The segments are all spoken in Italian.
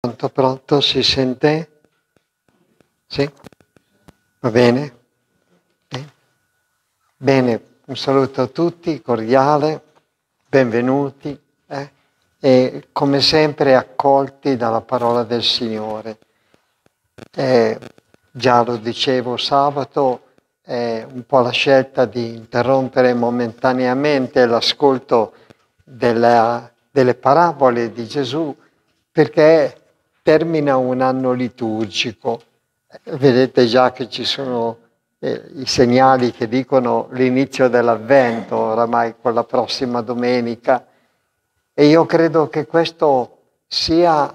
Pronto, pronto, si sente? Sì? Va bene? Eh? Bene, un saluto a tutti, cordiale, benvenuti eh? e come sempre accolti dalla parola del Signore. Eh, già lo dicevo sabato, è un po' la scelta di interrompere momentaneamente l'ascolto delle parabole di Gesù perché termina un anno liturgico. Vedete già che ci sono eh, i segnali che dicono l'inizio dell'avvento, oramai con la prossima domenica. E io credo che questo sia,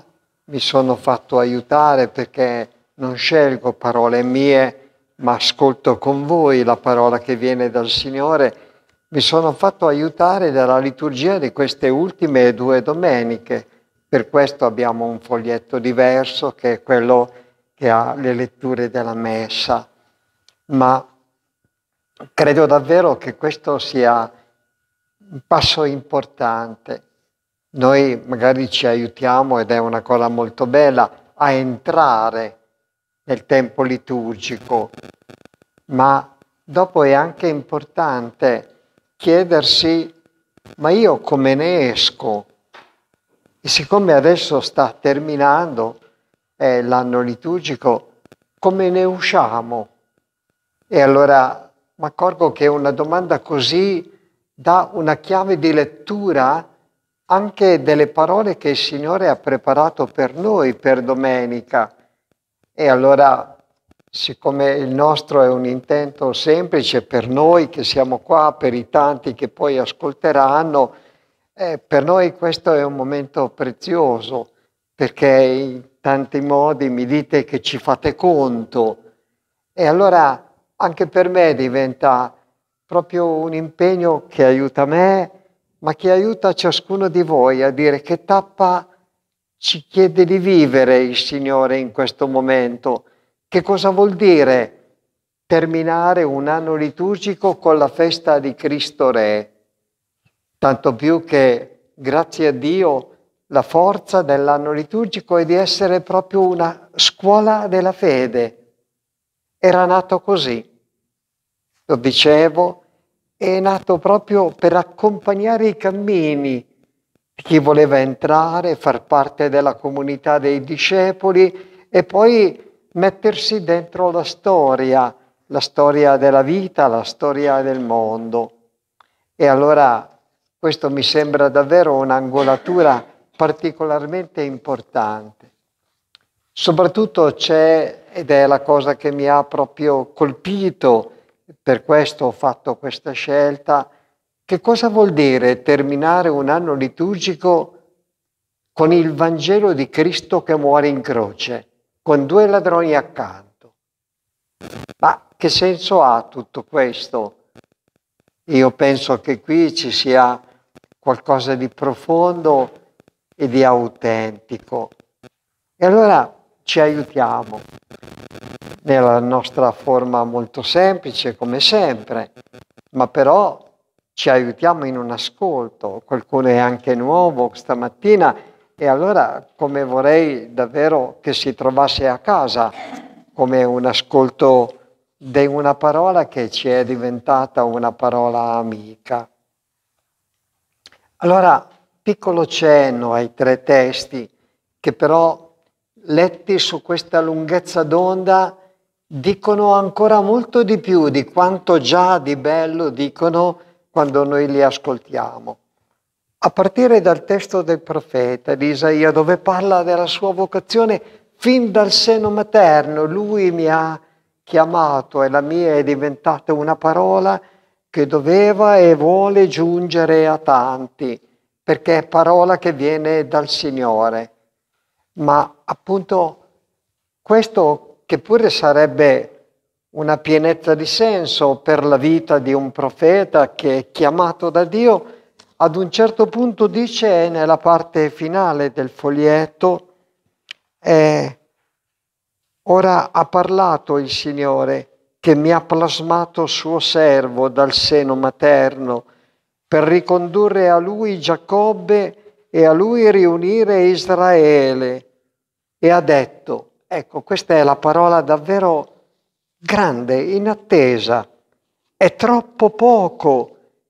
mi sono fatto aiutare perché non scelgo parole mie, ma ascolto con voi la parola che viene dal Signore. Mi sono fatto aiutare dalla liturgia di queste ultime due domeniche per questo abbiamo un foglietto diverso che è quello che ha le letture della messa. Ma credo davvero che questo sia un passo importante. Noi magari ci aiutiamo, ed è una cosa molto bella, a entrare nel tempo liturgico, ma dopo è anche importante chiedersi, ma io come ne esco? E siccome adesso sta terminando eh, l'anno liturgico, come ne usciamo? E allora mi accorgo che una domanda così dà una chiave di lettura anche delle parole che il Signore ha preparato per noi per domenica. E allora, siccome il nostro è un intento semplice per noi che siamo qua, per i tanti che poi ascolteranno, eh, per noi questo è un momento prezioso perché in tanti modi mi dite che ci fate conto e allora anche per me diventa proprio un impegno che aiuta me, ma che aiuta ciascuno di voi a dire che tappa ci chiede di vivere il Signore in questo momento, che cosa vuol dire terminare un anno liturgico con la festa di Cristo Re tanto più che grazie a Dio la forza dell'anno liturgico è di essere proprio una scuola della fede. Era nato così, lo dicevo, è nato proprio per accompagnare i cammini di chi voleva entrare, far parte della comunità dei discepoli e poi mettersi dentro la storia, la storia della vita, la storia del mondo. E allora questo mi sembra davvero un'angolatura particolarmente importante. Soprattutto c'è, ed è la cosa che mi ha proprio colpito, per questo ho fatto questa scelta, che cosa vuol dire terminare un anno liturgico con il Vangelo di Cristo che muore in croce, con due ladroni accanto? Ma che senso ha tutto questo? Io penso che qui ci sia qualcosa di profondo e di autentico. E allora ci aiutiamo nella nostra forma molto semplice, come sempre, ma però ci aiutiamo in un ascolto. Qualcuno è anche nuovo stamattina e allora come vorrei davvero che si trovasse a casa, come un ascolto di una parola che ci è diventata una parola amica. Allora, piccolo cenno ai tre testi che però letti su questa lunghezza d'onda dicono ancora molto di più di quanto già di bello dicono quando noi li ascoltiamo. A partire dal testo del profeta di Isaia dove parla della sua vocazione fin dal seno materno, lui mi ha chiamato e la mia è diventata una parola che doveva e vuole giungere a tanti, perché è parola che viene dal Signore. Ma appunto questo che pure sarebbe una pienezza di senso per la vita di un profeta che è chiamato da Dio, ad un certo punto dice nella parte finale del foglietto, eh, ora ha parlato il Signore che mi ha plasmato suo servo dal seno materno, per ricondurre a lui Giacobbe e a lui riunire Israele. E ha detto, ecco, questa è la parola davvero grande, inattesa, è troppo poco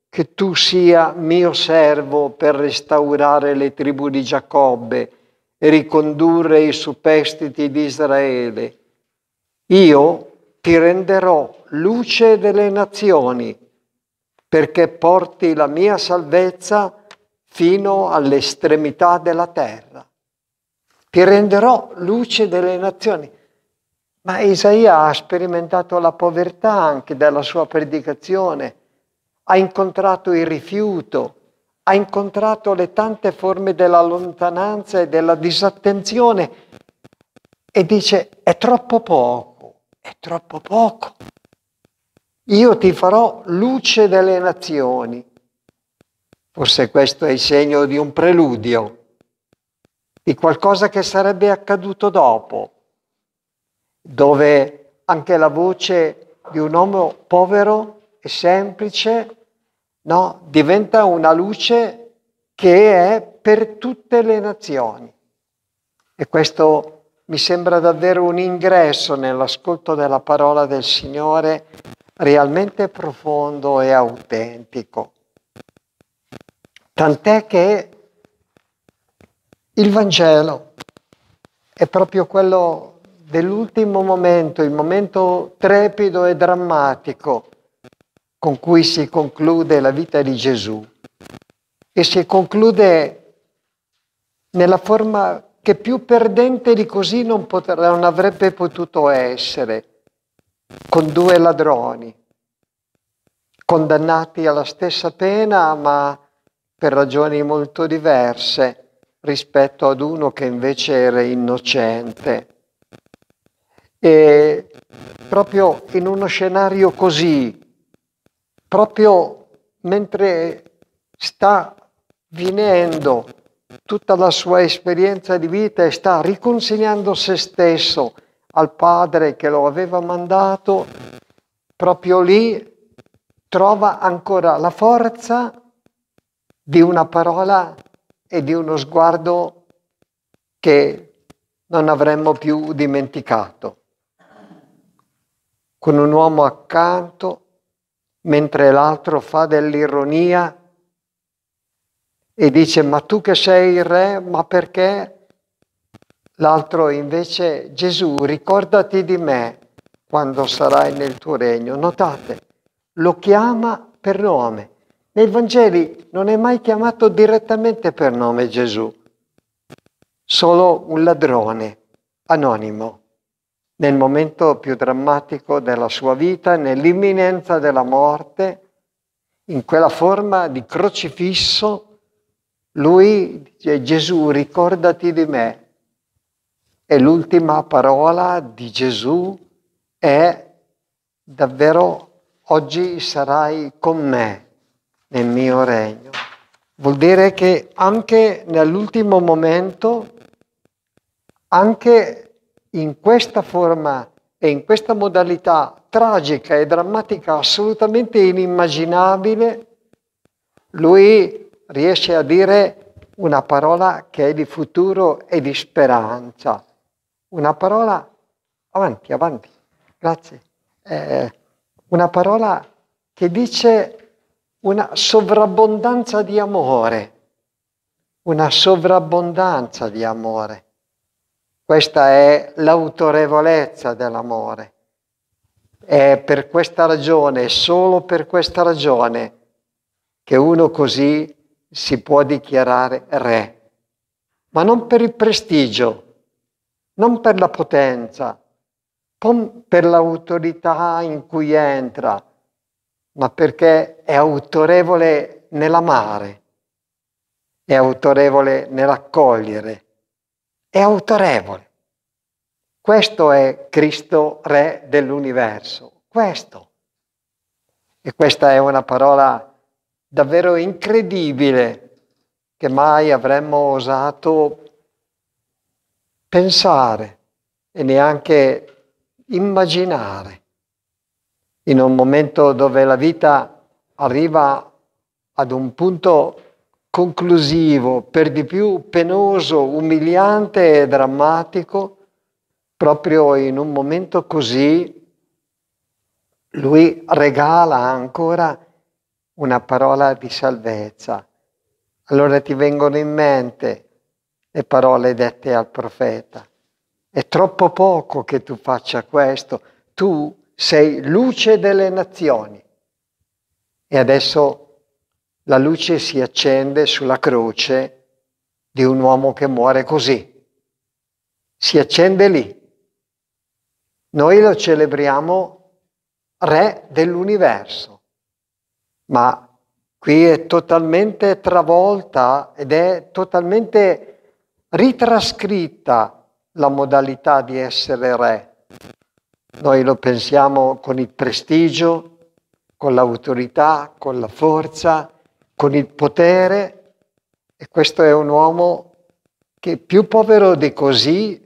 che tu sia mio servo per restaurare le tribù di Giacobbe e ricondurre i superstiti di Israele. Io ti renderò luce delle nazioni, perché porti la mia salvezza fino all'estremità della terra. Ti renderò luce delle nazioni. Ma Isaia ha sperimentato la povertà anche della sua predicazione, ha incontrato il rifiuto, ha incontrato le tante forme della lontananza e della disattenzione e dice è troppo poco è troppo poco. Io ti farò luce delle nazioni. Forse questo è il segno di un preludio, di qualcosa che sarebbe accaduto dopo, dove anche la voce di un uomo povero e semplice no, diventa una luce che è per tutte le nazioni. E questo mi sembra davvero un ingresso nell'ascolto della parola del Signore realmente profondo e autentico. Tant'è che il Vangelo è proprio quello dell'ultimo momento, il momento trepido e drammatico con cui si conclude la vita di Gesù e si conclude nella forma che più perdente di così non, pot- non avrebbe potuto essere, con due ladroni, condannati alla stessa pena ma per ragioni molto diverse rispetto ad uno che invece era innocente. E proprio in uno scenario così, proprio mentre sta venendo tutta la sua esperienza di vita e sta riconsegnando se stesso al Padre che lo aveva mandato, proprio lì trova ancora la forza di una parola e di uno sguardo che non avremmo più dimenticato. Con un uomo accanto, mentre l'altro fa dell'ironia, e dice ma tu che sei il re, ma perché? L'altro invece Gesù ricordati di me quando sarai nel tuo regno. Notate, lo chiama per nome. Nei Vangeli non è mai chiamato direttamente per nome Gesù, solo un ladrone anonimo nel momento più drammatico della sua vita, nell'imminenza della morte, in quella forma di crocifisso lui dice Gesù ricordati di me. E l'ultima parola di Gesù è davvero oggi sarai con me nel mio regno. Vuol dire che anche nell'ultimo momento, anche in questa forma e in questa modalità tragica e drammatica assolutamente inimmaginabile, lui riesce a dire una parola che è di futuro e di speranza. Una parola, avanti, avanti, grazie. Eh, una parola che dice una sovrabbondanza di amore, una sovrabbondanza di amore. Questa è l'autorevolezza dell'amore. È per questa ragione, solo per questa ragione, che uno così si può dichiarare re, ma non per il prestigio, non per la potenza, non per l'autorità in cui entra, ma perché è autorevole nell'amare, è autorevole nell'accogliere, è autorevole. Questo è Cristo Re dell'universo, questo. E questa è una parola davvero incredibile che mai avremmo osato pensare e neanche immaginare. In un momento dove la vita arriva ad un punto conclusivo, per di più penoso, umiliante e drammatico, proprio in un momento così, lui regala ancora una parola di salvezza. Allora ti vengono in mente le parole dette al profeta. È troppo poco che tu faccia questo. Tu sei luce delle nazioni. E adesso la luce si accende sulla croce di un uomo che muore così. Si accende lì. Noi lo celebriamo re dell'universo ma qui è totalmente travolta ed è totalmente ritrascritta la modalità di essere re. Noi lo pensiamo con il prestigio, con l'autorità, con la forza, con il potere e questo è un uomo che più povero di così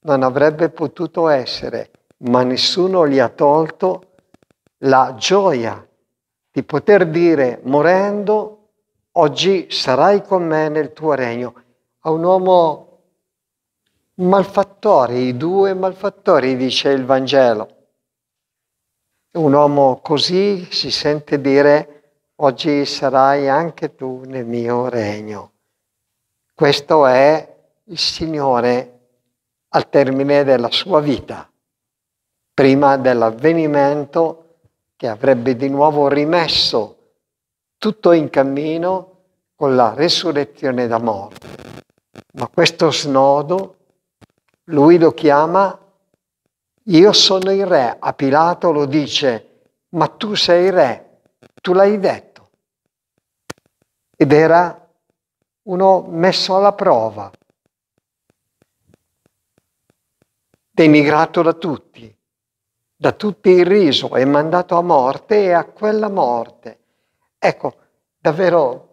non avrebbe potuto essere, ma nessuno gli ha tolto la gioia di poter dire morendo, oggi sarai con me nel tuo regno. A un uomo malfattore, i due malfattori, dice il Vangelo. Un uomo così si sente dire oggi sarai anche tu nel mio regno. Questo è il Signore al termine della sua vita, prima dell'avvenimento che avrebbe di nuovo rimesso tutto in cammino con la resurrezione da morte. Ma questo snodo lui lo chiama io sono il re, a Pilato lo dice ma tu sei re, tu l'hai detto. Ed era uno messo alla prova, denigrato da tutti, da tutti irriso e mandato a morte e a quella morte. Ecco, davvero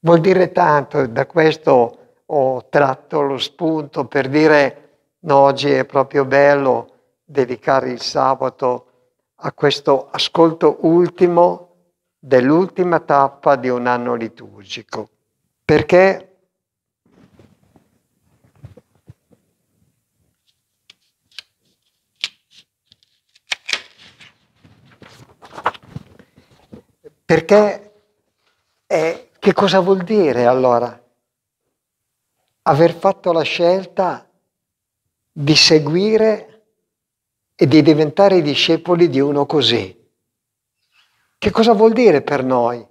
vuol dire tanto, da questo ho tratto lo spunto per dire no, oggi è proprio bello dedicare il sabato a questo ascolto ultimo dell'ultima tappa di un anno liturgico, perché Perché eh, che cosa vuol dire allora? Aver fatto la scelta di seguire e di diventare discepoli di uno così. Che cosa vuol dire per noi?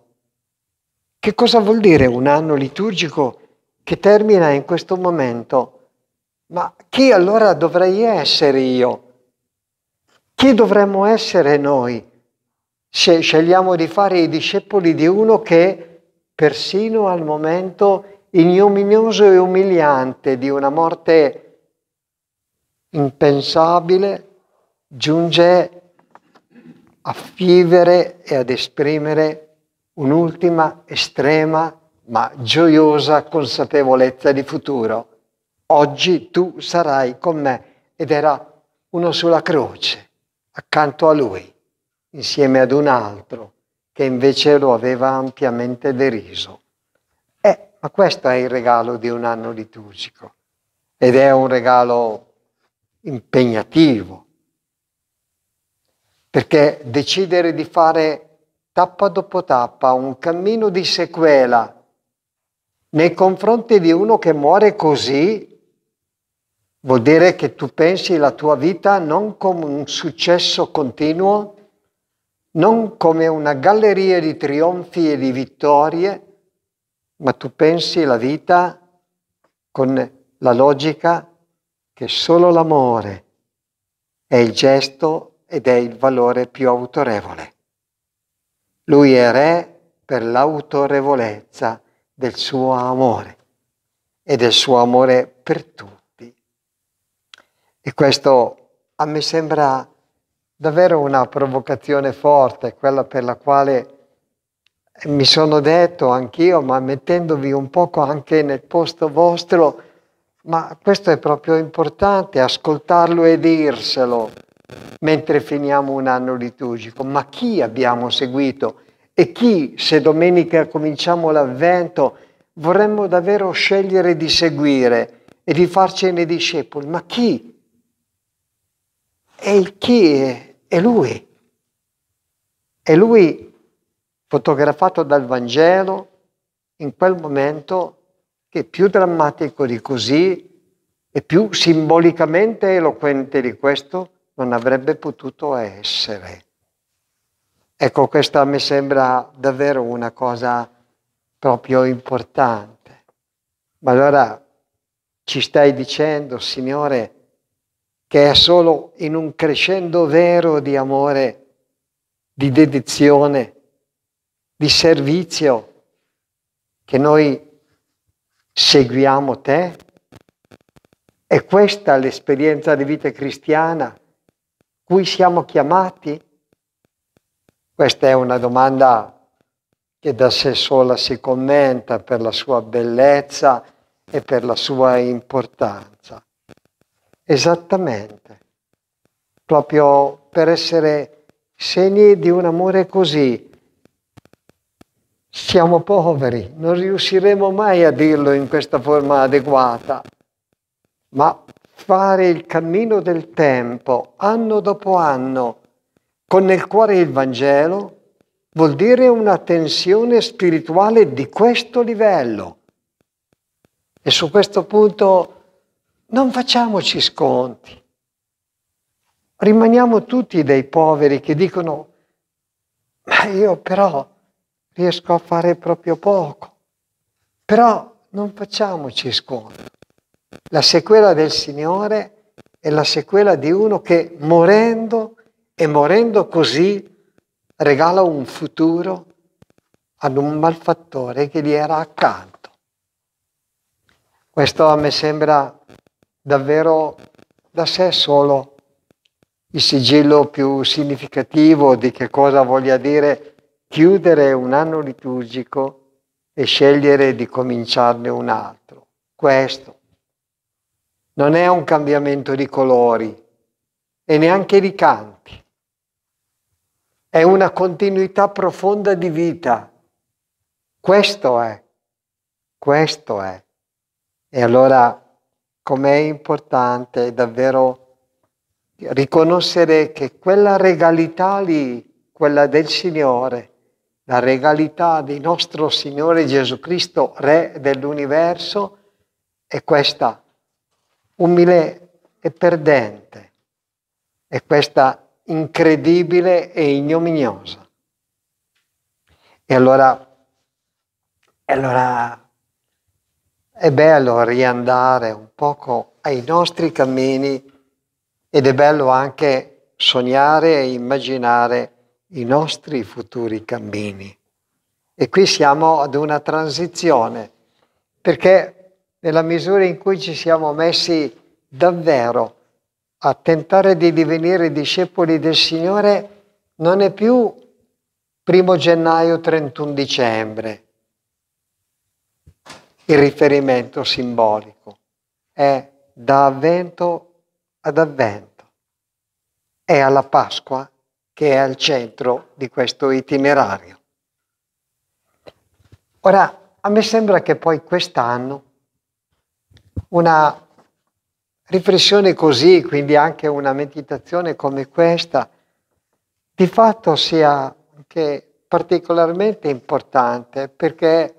Che cosa vuol dire un anno liturgico che termina in questo momento? Ma chi allora dovrei essere io? Chi dovremmo essere noi? se Scegliamo di fare i discepoli di uno che persino al momento ignominioso e umiliante di una morte impensabile giunge a vivere e ad esprimere un'ultima estrema ma gioiosa consapevolezza di futuro. Oggi tu sarai con me ed era uno sulla croce, accanto a lui insieme ad un altro che invece lo aveva ampiamente deriso. Eh, ma questo è il regalo di un anno liturgico ed è un regalo impegnativo, perché decidere di fare tappa dopo tappa un cammino di sequela nei confronti di uno che muore così vuol dire che tu pensi la tua vita non come un successo continuo, non come una galleria di trionfi e di vittorie, ma tu pensi la vita con la logica che solo l'amore è il gesto ed è il valore più autorevole. Lui è re per l'autorevolezza del suo amore e del suo amore per tutti. E questo a me sembra davvero una provocazione forte, quella per la quale mi sono detto anch'io, ma mettendovi un poco anche nel posto vostro, ma questo è proprio importante, ascoltarlo e dirselo mentre finiamo un anno liturgico. Ma chi abbiamo seguito e chi, se domenica cominciamo l'avvento, vorremmo davvero scegliere di seguire e di farcene discepoli? Ma chi? E il chi è? È lui. È lui fotografato dal Vangelo in quel momento che è più drammatico di così e più simbolicamente eloquente di questo non avrebbe potuto essere. Ecco, questa mi sembra davvero una cosa proprio importante. Ma allora ci stai dicendo, Signore, che è solo in un crescendo vero di amore, di dedizione, di servizio, che noi seguiamo te. È questa l'esperienza di vita cristiana cui siamo chiamati? Questa è una domanda che da sé sola si commenta per la sua bellezza e per la sua importanza. Esattamente, proprio per essere segni di un amore così. Siamo poveri, non riusciremo mai a dirlo in questa forma adeguata, ma fare il cammino del tempo, anno dopo anno, con nel cuore il Vangelo, vuol dire una tensione spirituale di questo livello. E su questo punto non facciamoci sconti. Rimaniamo tutti dei poveri che dicono, ma io però riesco a fare proprio poco. Però non facciamoci sconti. La sequela del Signore è la sequela di uno che morendo e morendo così regala un futuro ad un malfattore che gli era accanto. Questo a me sembra davvero da sé solo il sigillo più significativo di che cosa voglia dire chiudere un anno liturgico e scegliere di cominciarne un altro. Questo non è un cambiamento di colori e neanche di canti. È una continuità profonda di vita. Questo è. Questo è. E allora com'è importante davvero riconoscere che quella regalità lì, quella del Signore, la regalità di nostro Signore Gesù Cristo, Re dell'universo, è questa umile e perdente, è questa incredibile e ignominiosa. E allora, allora è bello riandare un poco ai nostri cammini ed è bello anche sognare e immaginare i nostri futuri cammini. E qui siamo ad una transizione, perché nella misura in cui ci siamo messi davvero a tentare di divenire discepoli del Signore, non è più primo gennaio 31 dicembre, il riferimento simbolico. È da avvento ad avvento. È alla Pasqua che è al centro di questo itinerario. Ora, a me sembra che poi quest'anno una riflessione così, quindi anche una meditazione come questa, di fatto sia anche particolarmente importante perché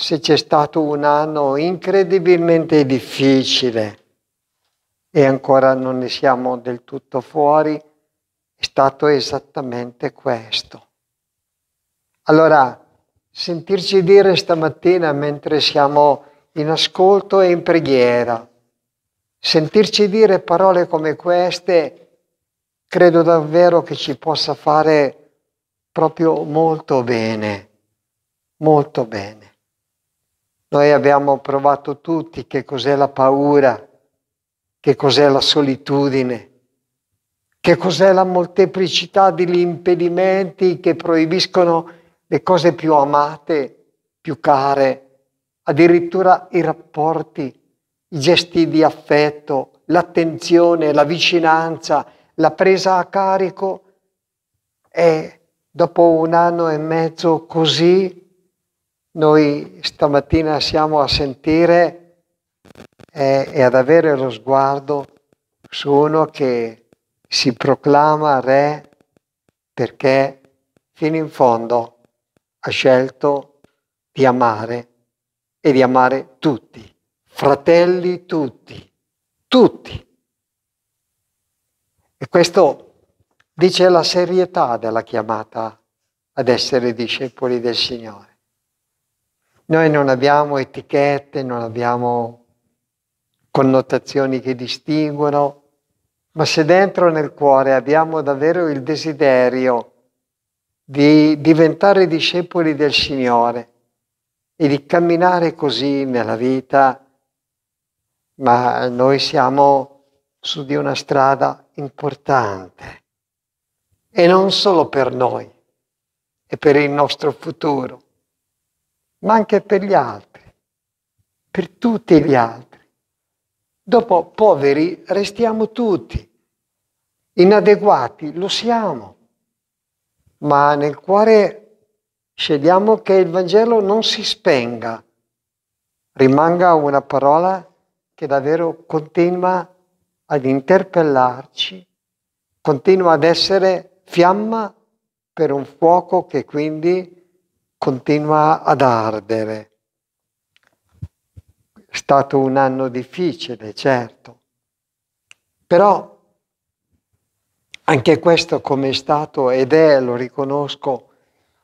se c'è stato un anno incredibilmente difficile e ancora non ne siamo del tutto fuori, è stato esattamente questo. Allora, sentirci dire stamattina mentre siamo in ascolto e in preghiera, sentirci dire parole come queste, credo davvero che ci possa fare proprio molto bene, molto bene. Noi abbiamo provato tutti che cos'è la paura, che cos'è la solitudine, che cos'è la molteplicità degli impedimenti che proibiscono le cose più amate, più care, addirittura i rapporti, i gesti di affetto, l'attenzione, la vicinanza, la presa a carico. E dopo un anno e mezzo così noi stamattina siamo a sentire e, eh, e ad avere lo sguardo su uno che si proclama re perché fino in fondo ha scelto di amare e di amare tutti, fratelli tutti, tutti. E questo dice la serietà della chiamata ad essere discepoli del Signore. Noi non abbiamo etichette, non abbiamo connotazioni che distinguono, ma se dentro nel cuore abbiamo davvero il desiderio di diventare discepoli del Signore e di camminare così nella vita, ma noi siamo su di una strada importante e non solo per noi, e per il nostro futuro ma anche per gli altri, per tutti gli altri. Dopo poveri restiamo tutti, inadeguati lo siamo, ma nel cuore scegliamo che il Vangelo non si spenga, rimanga una parola che davvero continua ad interpellarci, continua ad essere fiamma per un fuoco che quindi continua ad ardere. È stato un anno difficile, certo, però anche questo come è stato ed è, lo riconosco,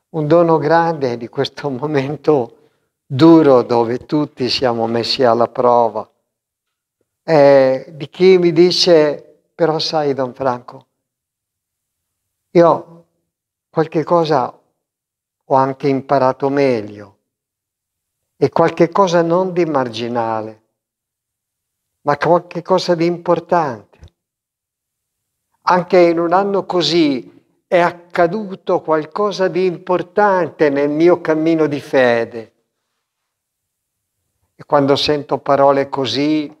un dono grande di questo momento duro dove tutti siamo messi alla prova. Eh, di chi mi dice, però sai Don Franco, io qualche cosa ho anche imparato meglio. È qualche cosa non di marginale, ma qualche cosa di importante. Anche in un anno così è accaduto qualcosa di importante nel mio cammino di fede. E quando sento parole così,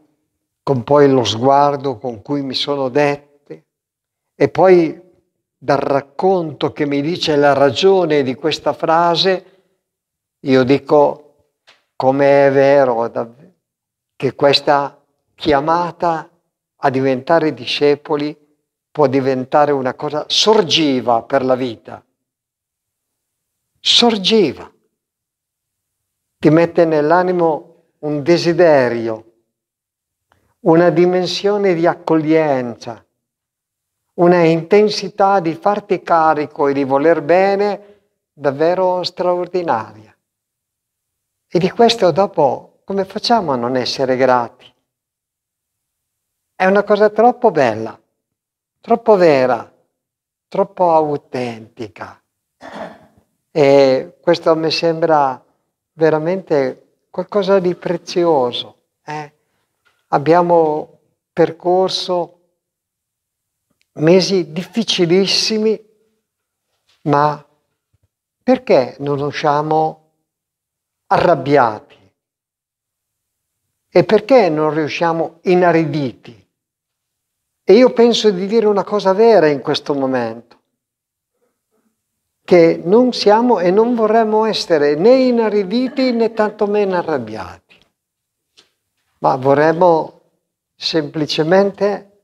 con poi lo sguardo con cui mi sono dette, e poi dal racconto che mi dice la ragione di questa frase, io dico come è vero che questa chiamata a diventare discepoli può diventare una cosa sorgiva per la vita. Sorgiva. Ti mette nell'animo un desiderio, una dimensione di accoglienza, una intensità di farti carico e di voler bene davvero straordinaria. E di questo dopo come facciamo a non essere grati? È una cosa troppo bella, troppo vera, troppo autentica. E questo mi sembra veramente qualcosa di prezioso. Eh? Abbiamo percorso mesi difficilissimi, ma perché non usciamo arrabbiati? E perché non riusciamo inariditi? E io penso di dire una cosa vera in questo momento, che non siamo e non vorremmo essere né inariditi né tantomeno arrabbiati, ma vorremmo semplicemente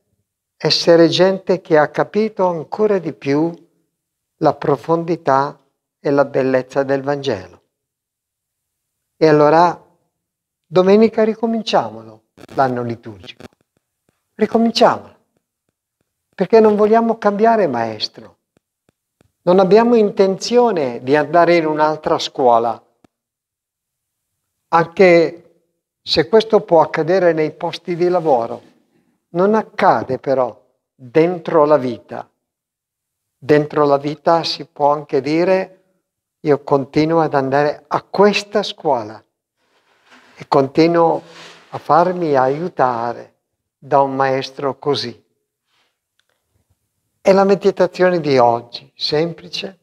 essere gente che ha capito ancora di più la profondità e la bellezza del Vangelo. E allora domenica ricominciamolo l'anno liturgico. Ricominciamolo. Perché non vogliamo cambiare maestro. Non abbiamo intenzione di andare in un'altra scuola. Anche se questo può accadere nei posti di lavoro non accade però dentro la vita. Dentro la vita si può anche dire io continuo ad andare a questa scuola e continuo a farmi aiutare da un maestro così. È la meditazione di oggi, semplice,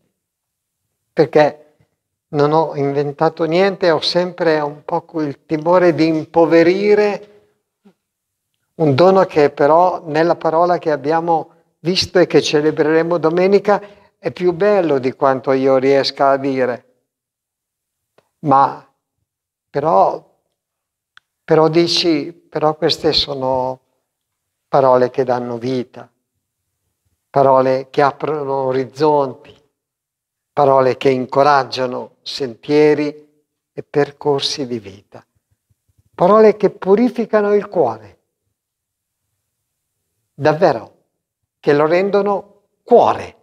perché non ho inventato niente, ho sempre un po' il timore di impoverire un dono che però nella parola che abbiamo visto e che celebreremo domenica è più bello di quanto io riesca a dire. Ma però, però dici, però queste sono parole che danno vita, parole che aprono orizzonti, parole che incoraggiano sentieri e percorsi di vita, parole che purificano il cuore davvero, che lo rendono cuore,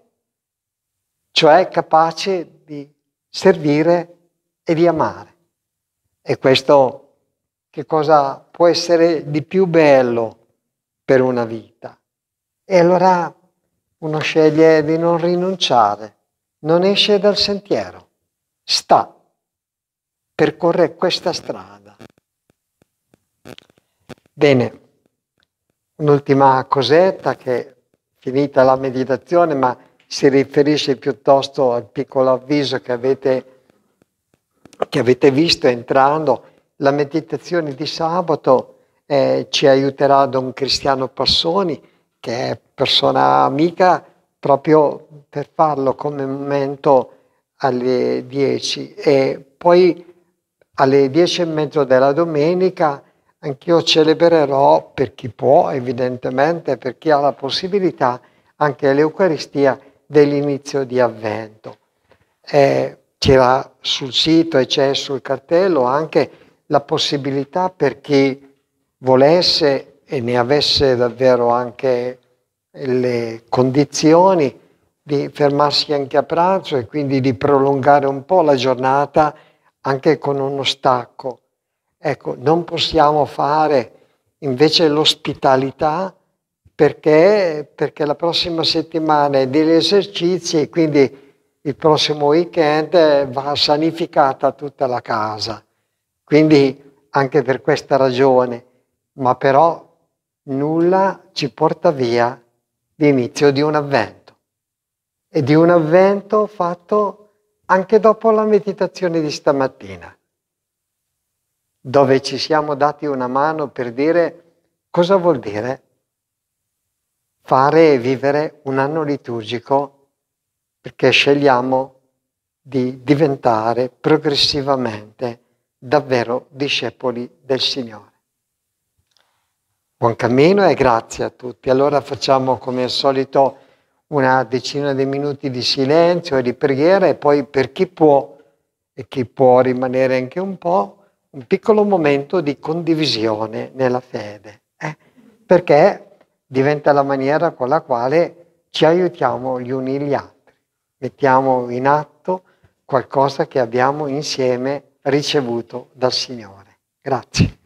cioè capace di servire e di amare. E questo che cosa può essere di più bello per una vita? E allora uno sceglie di non rinunciare, non esce dal sentiero, sta, percorre questa strada. Bene. Un'ultima cosetta che è finita la meditazione, ma si riferisce piuttosto al piccolo avviso che avete, che avete visto entrando. La meditazione di sabato eh, ci aiuterà Don Cristiano Passoni, che è persona amica, proprio per farlo come momento alle 10 e poi alle 10 e mezzo della domenica Anch'io celebrerò per chi può, evidentemente, per chi ha la possibilità, anche l'Eucaristia dell'inizio di Avvento. Eh, c'era sul sito e c'è sul cartello anche la possibilità per chi volesse e ne avesse davvero anche le condizioni di fermarsi anche a pranzo e quindi di prolungare un po' la giornata anche con uno stacco Ecco, non possiamo fare invece l'ospitalità perché, perché la prossima settimana è degli esercizi e quindi il prossimo weekend va sanificata tutta la casa. Quindi anche per questa ragione, ma però nulla ci porta via l'inizio di un avvento e di un avvento fatto anche dopo la meditazione di stamattina dove ci siamo dati una mano per dire cosa vuol dire fare e vivere un anno liturgico perché scegliamo di diventare progressivamente davvero discepoli del Signore. Buon cammino e grazie a tutti. Allora facciamo come al solito una decina di minuti di silenzio e di preghiera e poi per chi può e chi può rimanere anche un po', un piccolo momento di condivisione nella fede, eh? perché diventa la maniera con la quale ci aiutiamo gli uni gli altri, mettiamo in atto qualcosa che abbiamo insieme ricevuto dal Signore. Grazie.